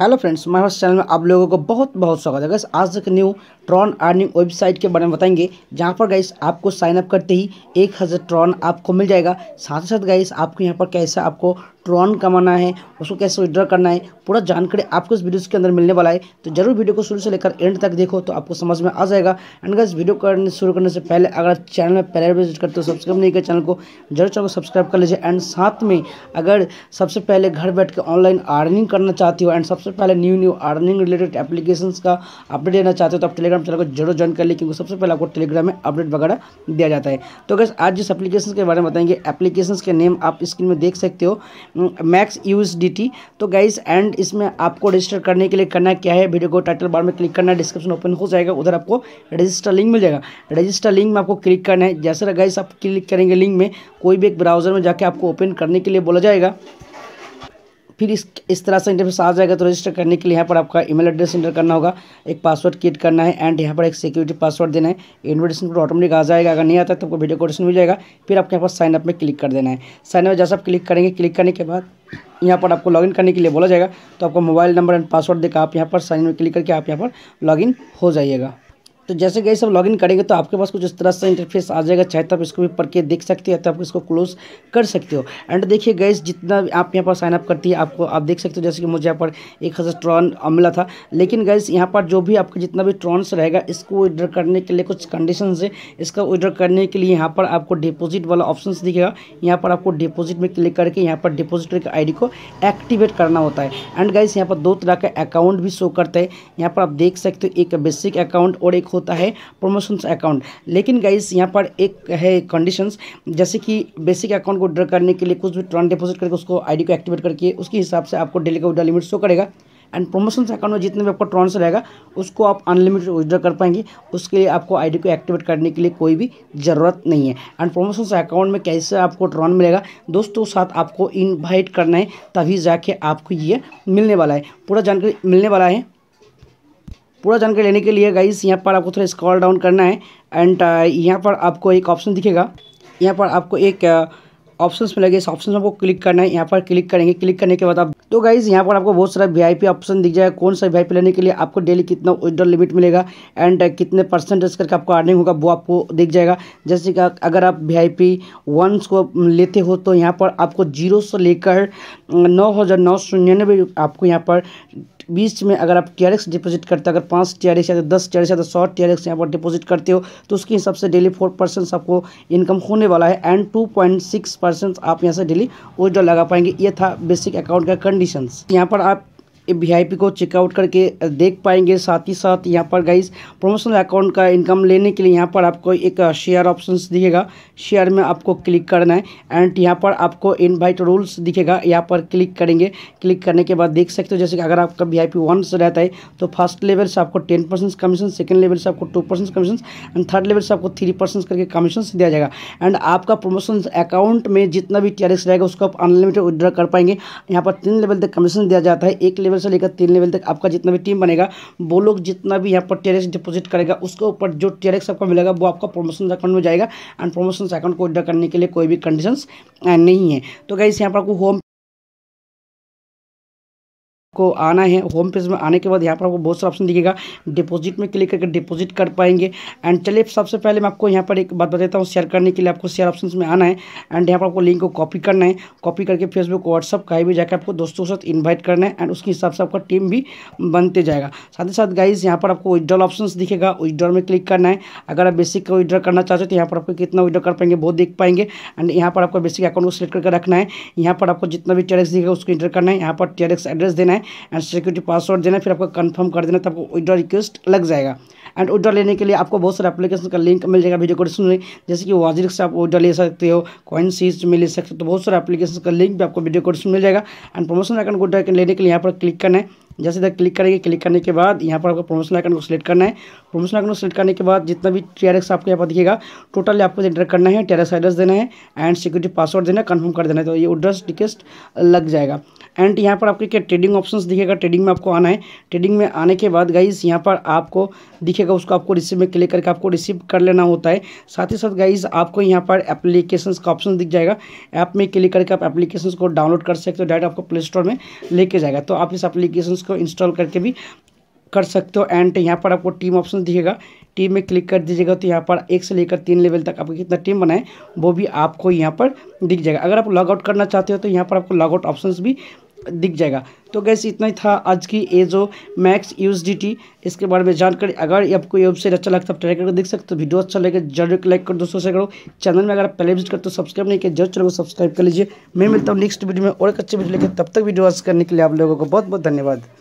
hello friends मैं हमारे channel में आप लोगों को बहुत बहुत स्वागत है गैस आज एक न्यू ट्रॉन अर्निंग वेबसाइट के बारे में बताएंगे जहाँ पर गाइस आपको साइन अप करते ही एक हज़ार ट्रॉन आपको मिल जाएगा साथ ही साथ गाइस आपको यहाँ पर कैसा आपको ट्रॉन कमाना है उसको कैसे विड्रॉ करना है पूरा जानकारी आपको इस वीडियो के अंदर मिलने वाला है तो जरूर वीडियो को शुरू से लेकर एंड तक देखो तो आपको समझ में आ जाएगा एंड गाइस वीडियो करने शुरू करने से पहले अगर चैनल में पहले विजिट करते हो सब्सक्राइब नहीं किया चैनल को जरूर चैनल को सब्सक्राइब कर लीजिए एंड साथ में अगर सबसे पहले घर बैठ कर ऑनलाइन अर्निंग करना चाहती हो एंड सबसे पहले new new earning related application का अपडेट लेना चाहते हो तो आप टेलीग्राम टेलीग्राम चैनल को जरूर ज्वाइन कर ले क्योंकि सबसे पहले आपको टेलीग्राम में अपडेट वगैरह दिया जाता है तो अगर आज जिस एप्लीकेशन के बारे में बताएंगे एप्लीकेशन के नेम आप स्क्रीन में देख सकते हो मैक्स यू तो गाइज एंड इसमें आपको रजिस्टर करने के लिए करना क्या है वीडियो को टाइटल बार में क्लिक करना है डिस्क्रिप्शन ओपन हो जाएगा उधर आपको रजिस्टर लिंक मिल जाएगा रजिस्टर लिंक में आपको क्लिक करना है जैसे गाइस आप क्लिक करेंगे लिंक में कोई भी एक ब्राउजर में जाके आपको ओपन करने के लिए बोला जाएगा फिर इस इस तरह से इंटरफेस आ जाएगा तो रजिस्टर करने के लिए यहाँ पर आपका ईमेल एड्रेस इंटर करना होगा एक पासवर्ड क्रिएट करना है एंड यहाँ पर एक सिक्योरिटी पासवर्ड देना है इन्विटेशन कोड ऑटोमेटिक आ जाएगा अगर नहीं आता तो आपको वीडियो कोटेशन मिल जाएगा फिर आपके यहाँ पर साइनअप में क्लिक कर देना है साइनअप जैसे जैसा आप क्लिक करेंगे क्लिक करने के बाद यहाँ पर आपको लॉगिन करने के लिए बोला जाएगा तो आपका मोबाइल नंबर एंड पासवर्ड देकर आप यहाँ पर साइन में क्लिक करके आप यहाँ पर लॉगिन हो जाइएगा तो जैसे गए सब लॉगिन करेंगे तो आपके पास कुछ इस तरह से इंटरफेस आ जाएगा चाहे तो आप इसको भी पढ़ के देख सकते हो तो आप इसको क्लोज कर सकते हो एंड देखिए गैस जितना आप यहाँ पर साइनअप करती है आपको आप देख सकते हो जैसे कि मुझे यहाँ पर एक हज़ार ट्रॉन मिला था लेकिन गैस यहाँ पर जो भी आपका जितना भी ट्रॉन्स रहेगा इसको विड्रॉ करने के लिए कुछ कंडीशन है इसका विड्रॉ करने के लिए यहाँ पर आपको डिपोजिट वाला ऑप्शन दिखेगा यहाँ पर आपको डिपोजिट में क्लिक करके यहाँ पर डिपोजिटर के आई को एक्टिवेट करना होता है एंड गैस यहाँ पर दो तरह का अकाउंट भी शो करता है यहाँ पर आप देख सकते हो एक बेसिक अकाउंट और एक होता है प्रमोशंस अकाउंट लेकिन गाइस यहाँ पर एक है कंडीशंस जैसे कि बेसिक अकाउंट को ड्रा करने के लिए कुछ भी ट्रांस डिपोजिट करके उसको आईडी को एक्टिवेट करके उसके हिसाब से आपको डेली का विड्रा लिमिट शो करेगा एंड प्रमोशन अकाउंट में जितने भी आपका ट्रांस रहेगा उसको आप अनलिमिटेड विदड्रा कर पाएंगे उसके लिए आपको आईडी को एक्टिवेट करने के लिए कोई भी ज़रूरत नहीं है एंड प्रमोशन अकाउंट में कैसे आपको ट्रॉन मिलेगा दोस्तों साथ आपको इन्वाइट करना है तभी जाके आपको ये मिलने वाला है पूरा जानकारी मिलने वाला है पूरा जानकारी लेने के लिए गाइस यहाँ पर आपको थोड़ा स्क्रॉल डाउन करना है एंड uh, यहाँ पर आपको एक ऑप्शन दिखेगा यहाँ पर आपको एक ऑप्शंस में लगे इस ऑप्शन में आपको क्लिक करना है यहाँ पर क्लिक करेंगे क्लिक करने के बाद आप तो गाइज यहाँ पर आपको बहुत सारा वीआईपी ऑप्शन दिख जाएगा कौन सा वीआईपी लेने के लिए आपको डेली कितना विदड्रॉल लिमिट मिलेगा एंड uh, कितने परसेंटेज करके आपको अर्निंग होगा वो आपको दिख जाएगा जैसे कि अगर आप वी आई पी वंस को लेते हो तो यहाँ पर आपको जीरो से लेकर नौ हज़ार नौ सौ निन्यानवे आपको यहाँ पर बीच में अगर आप टी डिपॉजिट करते हो अगर पाँच टी या तो दस टी या तो सौ टी एक्स यहाँ पर डिपॉजिट करते हो तो उसके हिसाब से डेली फोर परसेंट आपको इनकम होने वाला है and two point six percent आप यहाँ से डेली विड्रॉ लगा पाएंगे ये था बेसिक अकाउंट का कंडीशंस यहाँ पर आप पी को चेकआउट करके देख पाएंगे साथ ही साथ यहाँ पर गाइस प्रमोशनल अकाउंट का इनकम लेने के लिए यहाँ पर आपको एक शेयर ऑप्शन दिखेगा शेयर में आपको क्लिक करना है एंड यहाँ पर आपको इनवाइट रूल्स दिखेगा यहाँ पर क्लिक करेंगे क्लिक करने के बाद देख सकते हो जैसे कि अगर आपका वी आई वन से रहता है तो फर्स्ट लेवल से आपको ten percent commission second level से आपको two percent commission and third level से आपको थ्री परसेंट करके कमीशन दिया जाएगा एंड आपका प्रमोशन अकाउंट में जितना भी टी रहेगा उसको आप अनलिमिटेड विड्रॉ कर पाएंगे यहाँ पर तीन लेवल तक कमीशन दिया जाता है एक लेवल लेवल से लेकर तीन लेवल तक आपका जितना भी टीम बनेगा वो लोग जितना भी यहाँ पर टेरेक्स डिपोजिट करेगा उसके ऊपर जो टेरेक्स आपको मिलेगा वो आपका प्रमोशन अकाउंट में जाएगा एंड प्रमोशन अकाउंट को ऑर्डर करने के लिए कोई भी कंडीशन uh, नहीं है तो गाइस यहाँ पर आपको होम को आना है होम पेज में आने के बाद यहाँ पर आपको बहुत सारा ऑप्शन दिखेगा डिपॉजिट में क्लिक करके डिपॉजिट कर पाएंगे एंड चलिए सबसे पहले मैं आपको यहाँ पर एक बात बताता हूँ शेयर करने के लिए आपको शेयर ऑप्शन में आना है एंड यहाँ पर आपको लिंक को कॉपी करना है कॉपी करके फेसबुक व्हाट्सअप कहीं भी जाकर आपको दोस्तों के साथ इन्वाइट करना है एंड उसके हिसाब से आपका टीम भी बनते जाएगा साथ ही साथ गाइज यहाँ पर आपको विदड्रॉल ऑप्शन दिखेगा विदड्रॉल में क्लिक करना है अगर आप बेसिक का विड्रॉ करना चाहते हो तो यहाँ पर आपको कितना विड्रॉ कर पाएंगे वो देख पाएंगे एंड यहाँ पर आपको बेसिक अकाउंट को सिलेक्ट करके रखना है यहाँ पर आपको जितना भी टेरेक्स दिखेगा उसको इंटर करना है यहाँ पर टेरेक्स एड्रेस देना है एंड सिक्योरिटी पासवर्ड देना फिर आपको कन्फर्म कर देना तो आपको विड्रॉ रिक्वेस्ट लग जाएगा एंड विड्रॉ लेने के लिए आपको बहुत सारे एप्लीकेशन का लिंक मिल जाएगा वीडियो डिस्क्रिप्शन में जैसे कि वाजिक से आप विड्रॉ ले सकते हो कॉइन सीज में ले सकते हो तो बहुत सारे एप्लीकेशन का लिंक भी आपको वीडियो डिस्क्रिप्शन मिल जाएगा एंड प्रमोशन अकाउंट विड्रॉ लेने के लिए यहाँ पर क्लिक करना है जैसे इधर क्लिक करेंगे क्लिक करने के बाद यहाँ पर आपको प्रमोशन आइकन को सिलेक्ट करना है प्रमोशन आइकन को सिलेक्ट करने के बाद जितना भी टी आपको यहाँ पर दिखेगा टोटल आपको एंटर करना है टी एड्रेस देना है एंड सिक्योरिटी पासवर्ड देना कन्फर्म कर देना है तो ये एड्रेस रिक्वेस्ट लग जाएगा एंड यहाँ पर आपके क्या ट्रेडिंग ऑप्शंस दिखेगा ट्रेडिंग में आपको आना है ट्रेडिंग में आने के बाद गाइस यहाँ पर आपको दिखेगा उसको आपको रिसीव में क्लिक करके आपको रिसीव कर लेना होता है साथ ही साथ गाइस आपको यहाँ पर एप्लीकेशन का ऑप्शन दिख जाएगा ऐप में क्लिक करके आप एप्लीकेशन को डाउनलोड कर सकते हो डायरेक्ट आपको प्ले स्टोर में लेके जाएगा तो आप इस एप्लीकेशन को इंस्टॉल करके भी कर सकते हो एंड यहाँ पर आपको टीम ऑप्शन दिखेगा टीम में क्लिक कर दीजिएगा तो यहाँ पर एक से लेकर तीन लेवल तक आपको कितना टीम बनाए वो भी आपको यहाँ पर दिख जाएगा अगर आप लॉग आउट करना चाहते हो तो यहाँ पर आपको लॉग आउट ऑप्शन भी दिख जाएगा तो गैस इतना ही था आज की ये जो मैक्स यूज इसके बारे में जानकारी अगर आपको ये वेबसाइट अच्छा लगता है ट्राई करके देख सकते हो वीडियो अच्छा लगे जरूर लाइक करो दोस्तों से करो चैनल में अगर पहले विजिट करते हो सब्सक्राइब नहीं किया जरूर चैनल को सब्सक्राइब कर लीजिए मैं मिलता हूँ नेक्स्ट वीडियो में और एक अच्छी वीडियो लेकर तब तक वीडियो वॉच करने के लिए आप लोगों को बहुत बहुत धन्यवाद